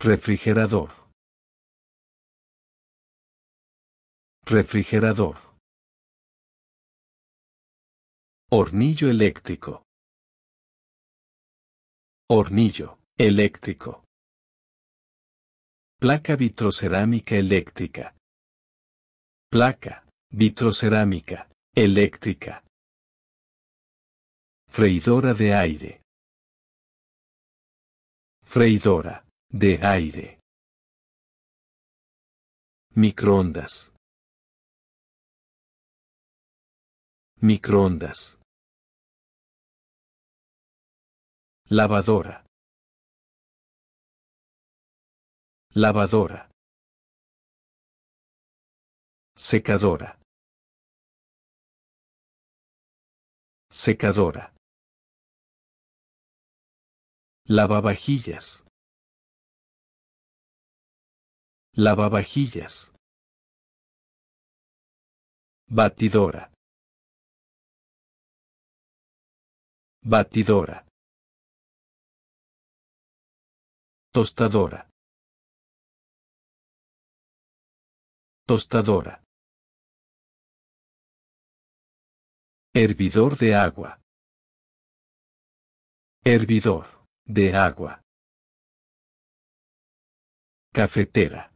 refrigerador, refrigerador, hornillo eléctrico, hornillo eléctrico, placa vitrocerámica eléctrica, placa vitrocerámica eléctrica, freidora de aire, freidora de aire. Microondas. Microondas. Lavadora. Lavadora. Secadora. Secadora. Lavavajillas. Lavavajillas. Batidora. Batidora. Tostadora. Tostadora. Hervidor de agua. Hervidor de agua. Cafetera.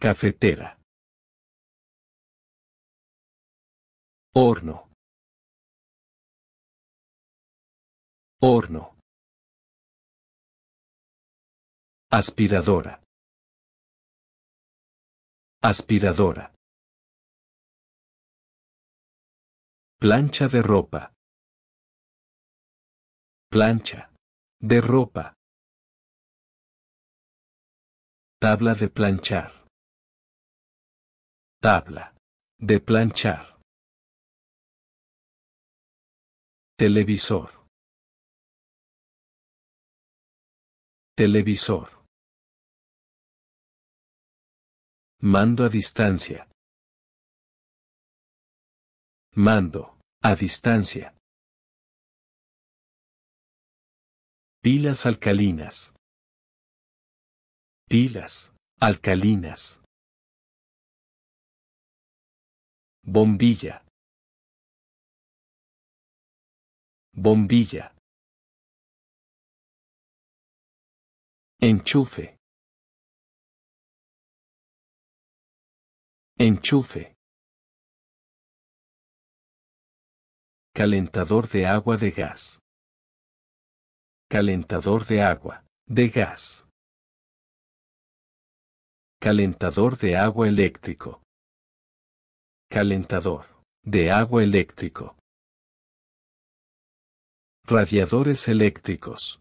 Cafetera. Horno. Horno. Aspiradora. Aspiradora. Plancha de ropa. Plancha. De ropa. Tabla de planchar. Tabla. De planchar. Televisor. Televisor. Mando a distancia. Mando. A distancia. Pilas alcalinas. Pilas. Alcalinas. Bombilla. Bombilla. Enchufe. Enchufe. Calentador de agua de gas. Calentador de agua de gas. Calentador de agua eléctrico. Calentador. De agua eléctrico. Radiadores eléctricos.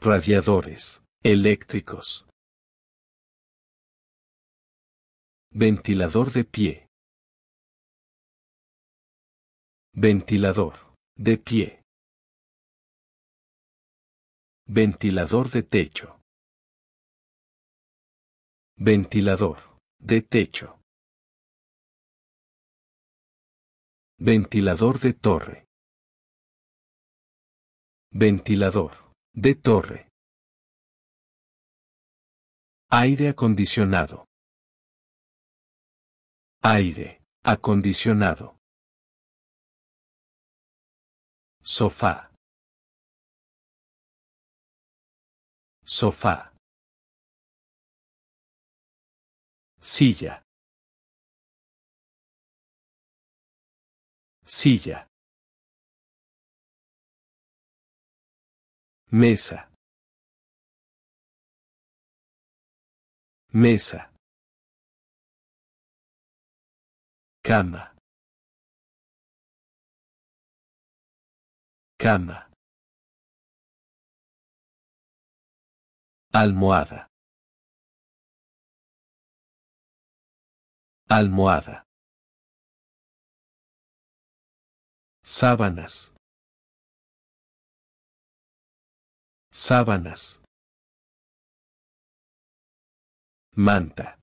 Radiadores eléctricos. Ventilador de pie. Ventilador de pie. Ventilador de techo. Ventilador de techo. Ventilador de torre. Ventilador de torre. Aire acondicionado. Aire acondicionado. Sofá. Sofá. Silla. silla, mesa, mesa, cama, cama, almohada, almohada. Sábanas. Sábanas. Manta.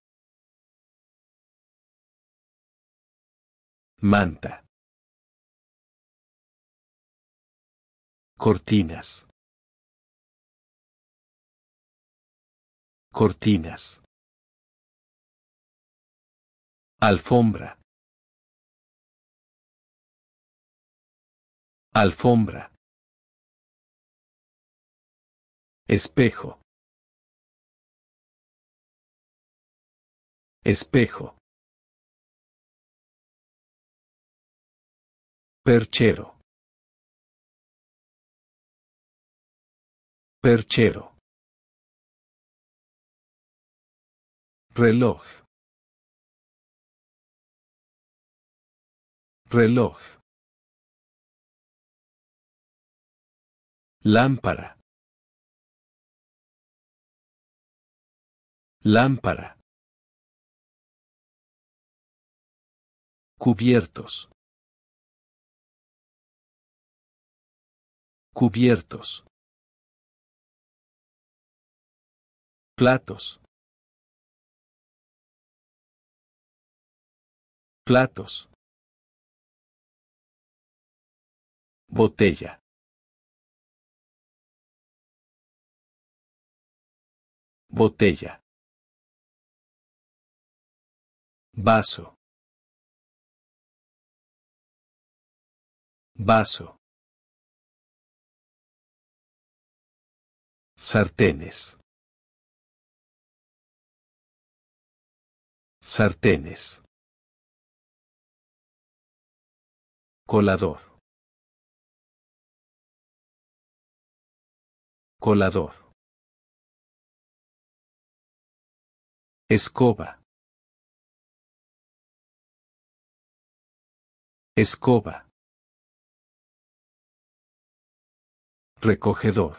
Manta. Cortinas. Cortinas. Alfombra. Alfombra. Espejo. Espejo. Perchero. Perchero. Reloj. Reloj. Lámpara. Lámpara. Cubiertos. Cubiertos. Platos. Platos. Botella. botella, vaso, vaso, sartenes, sartenes, colador, colador. Escoba. Escoba. Recogedor.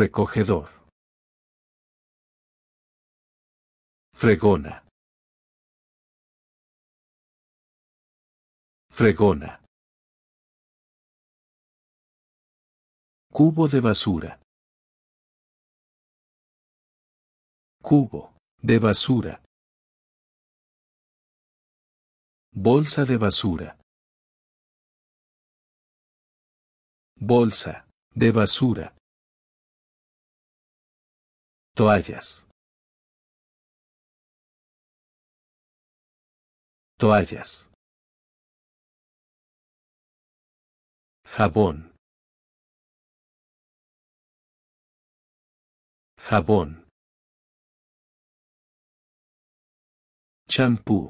Recogedor. Fregona. Fregona. Cubo de basura. cubo de basura, bolsa de basura, bolsa de basura, toallas, toallas, jabón, jabón. champú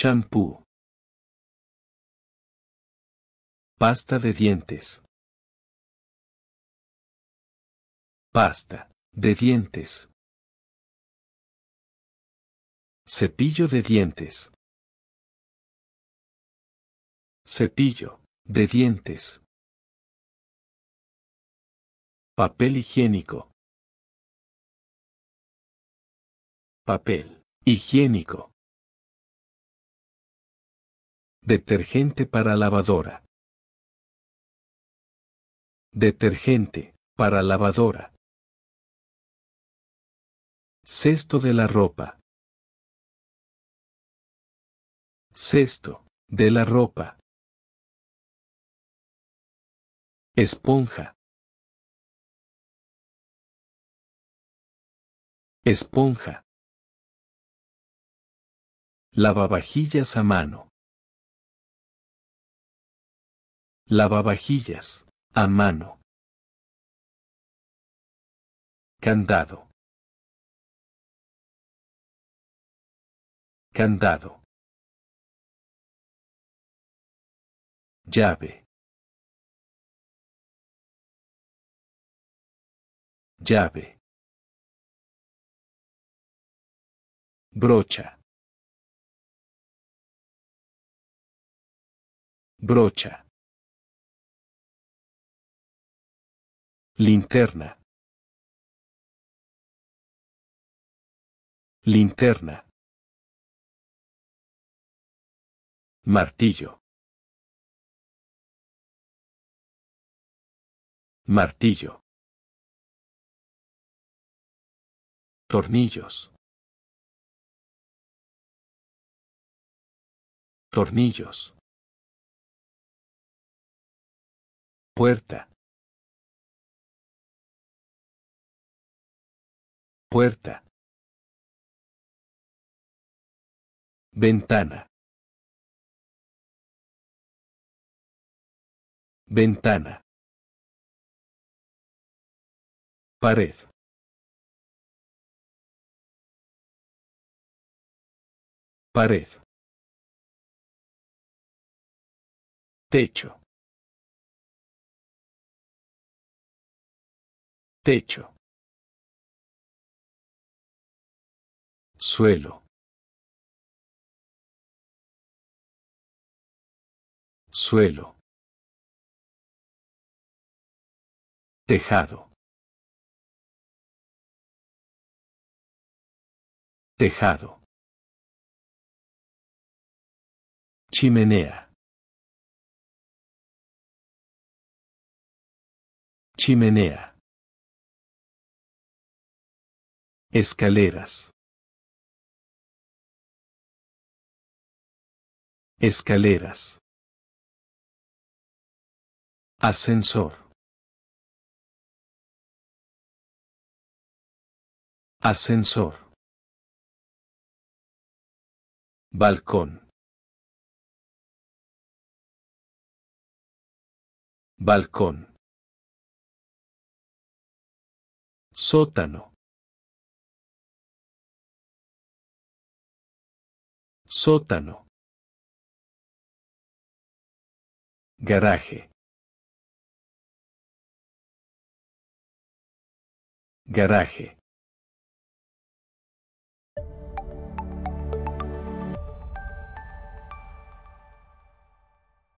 champú pasta de dientes pasta de dientes cepillo de dientes cepillo de dientes papel higiénico papel higiénico, detergente para lavadora, detergente para lavadora, cesto de la ropa, cesto de la ropa, esponja, esponja, Lavavajillas a mano. Lavavajillas. A mano. Candado. Candado. Llave. Llave. Brocha. brocha, linterna, linterna, martillo, martillo, tornillos, tornillos, puerta puerta ventana ventana pared pared techo Techo. Suelo. Suelo. Tejado. Tejado. Chimenea. Chimenea. Escaleras. Escaleras. Ascensor. Ascensor. Balcón. Balcón. Sótano. Sótano. Garaje. Garaje.